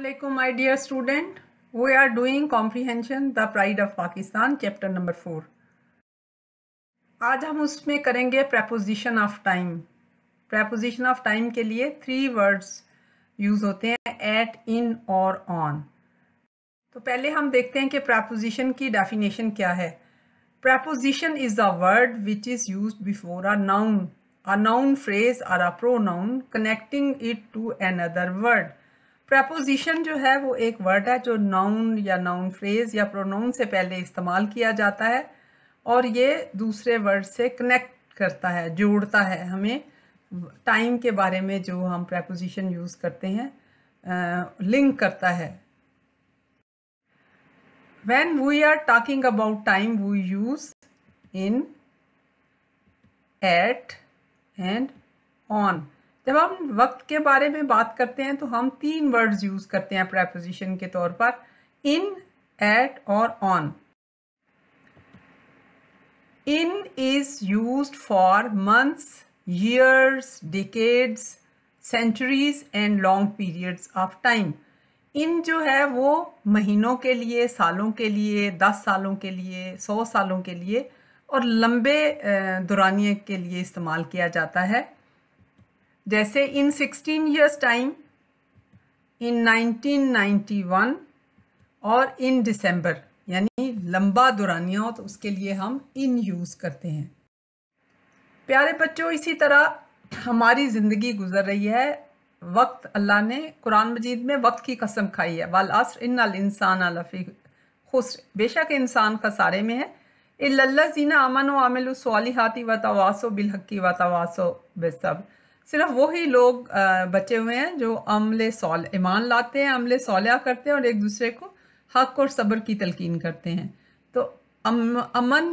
Assalamualaikum my dear student we are doing comprehension the pride of Pakistan chapter number four. आज हम उसमें करेंगे preposition of time preposition of time के लिए three words use होते हैं at in और on तो पहले हम देखते हैं कि preposition की definition क्या है preposition is a word which is used before a noun a noun phrase or a pronoun connecting it to another word preposition जो है वो एक वर्ड है जो नाउन या नाउन फ्रेज या प्रोनाउन से पहले इस्तेमाल किया जाता है और ये दूसरे वर्ड से कनेक्ट करता है जोड़ता है हमें टाइम के बारे में जो हम प्रपोजिशन यूज़ करते हैं लिंक करता है when we are talking about time we use in at and on जब हम वक्त के बारे में बात करते हैं तो हम तीन वर्ड्स यूज़ करते हैं प्रपोजिशन के तौर पर इन एट और on in is use for months years decades centuries and long periods of time in जो है वो महीनों के लिए सालों के लिए दस सालों के लिए सौ सालों के लिए और लंबे दुरानिए के लिए इस्तेमाल किया जाता है जैसे in sixteen years time in 1991 और इन दिसंबर यानी लंबा दुरानिया हो तो उसके लिए हम इन यूज़ करते हैं प्यारे बच्चों इसी तरह हमारी ज़िंदगी गुजर रही है वक्त अल्लाह ने कुरान मजीद में वक्त की कसम खाई है वाल असर इन इंसान खुश बेशक इंसान खसारे में है इल्ला जीना अमन व आमिल सालिहाती व तवासो बिलहक्की व तवासो सिर्फ वही लोग बचे हुए हैं जो अमल सौल ईमान लाते हैं अमल सौलिया करते हैं और एक दूसरे को हक और सब्र की तलकिन करते हैं तो अम अमन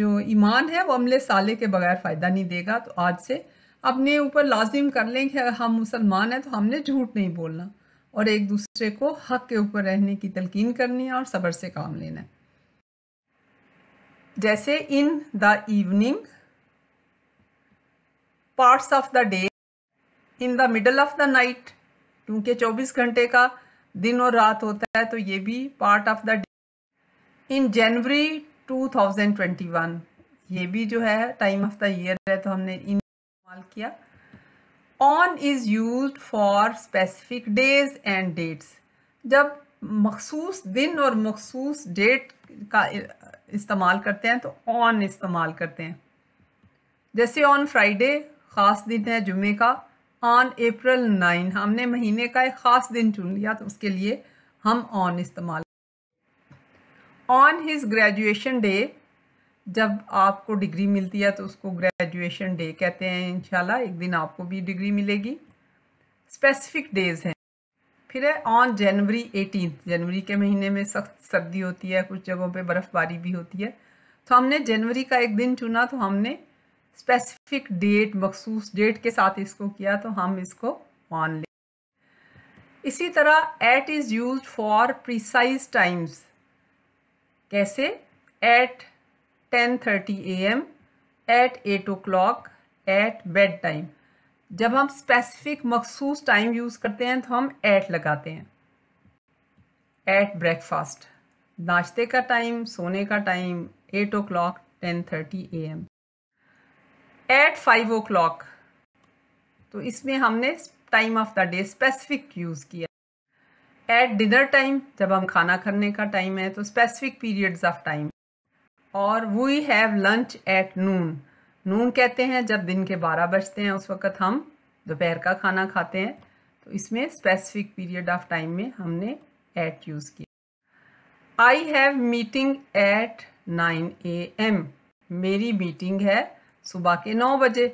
जो ईमान है वो अमले साले के बगैर फ़ायदा नहीं देगा तो आज से अपने ऊपर लाजिम कर लें कि हम मुसलमान हैं तो हमने झूठ नहीं बोलना और एक दूसरे को हक के ऊपर रहने की तलकिन करनी है और सब्र से काम लेना है जैसे in the evening parts of the day in the middle of the night क्योंकि 24 घंटे का दिन और रात होता है तो ये भी part of the day in January 2021 ये भी जो है टाइम ऑफ द ईयर है तो हमने इन इस्तेमाल किया on is use for specific days and dates जब मखसूस दिन और मखसूस डेट का इस्तेमाल करते हैं तो ऑन इस्तेमाल करते हैं जैसे ऑन फ्राइडे ख़ास दिन है जुमे का ऑन अप्रैल नाइन हमने महीने का एक ख़ास दिन चुन लिया तो उसके लिए हम ऑन इस्तेमाल ऑन हिज ग्रेजुएशन डे जब आपको डिग्री मिलती है तो उसको ग्रेजुएशन डे कहते हैं इंशाल्लाह एक दिन आपको भी डिग्री मिलेगी स्पेसिफिक डेज़ हैं फिर है ऑन जनवरी एटीन जनवरी के महीने में सख्त सर्दी होती है कुछ जगहों पे बर्फ़बारी भी होती है तो हमने जनवरी का एक दिन चुना तो हमने स्पेसिफिक डेट मखसूस डेट के साथ इसको किया तो हम इसको ऑन लें इसी तरह at is use for precise times कैसे at ten thirty A M at eight o'clock at bed time जब हम स्पेसिफिक मखसूस टाइम यूज़ करते हैं तो हम एट लगाते हैं एट ब्रेकफास्ट नाश्ते का टाइम सोने का time at o'clock ten thirty A M at five o'clock तो इसमें हमने time of the day specific use किया एट डिनर टाइम जब हम खाना खाने का टाइम है तो स्पेसिफिक पीरियड्स ऑफ टाइम और we have lunch at noon noon कहते हैं जब दिन के बारह बजते हैं उस वक़्त हम दोपहर का खाना खाते हैं तो इसमें स्पेसिफिक पीरियड ऑफ टाइम में हमने एट यूज़ किया I have meeting at nine A M मेरी मीटिंग है सुबह के नौ बजे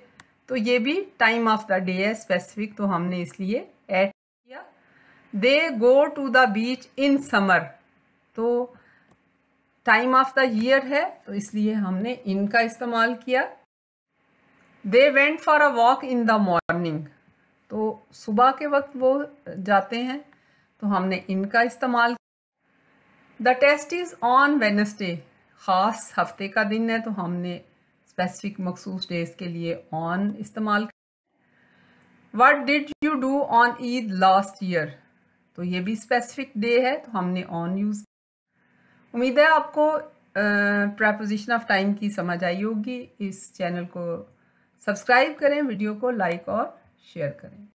तो ये भी टाइम ऑफ द डे है स्पेसिफिक तो हमने इसलिए ऐड किया they go to the beach in summer तो टाइम ऑफ द ईयर है तो इसलिए हमने इनका इस्तेमाल किया they went for a walk in the morning तो सुबह के वक्त वो जाते हैं तो हमने इनका इस्तेमाल the test is on Wednesday ख़ास हफ्ते का दिन है तो हमने स्पेसिफिक मखसूस डेज के लिए ऑन इस्तेमाल what did you do on Eid last year तो ये भी स्पेसिफिक डे है तो हमने ऑन यूज़ उम्मीद है आपको प्रपोजिशन ऑफ टाइम की समझ आई होगी इस चैनल को सब्सक्राइब करें वीडियो को लाइक और शेयर करें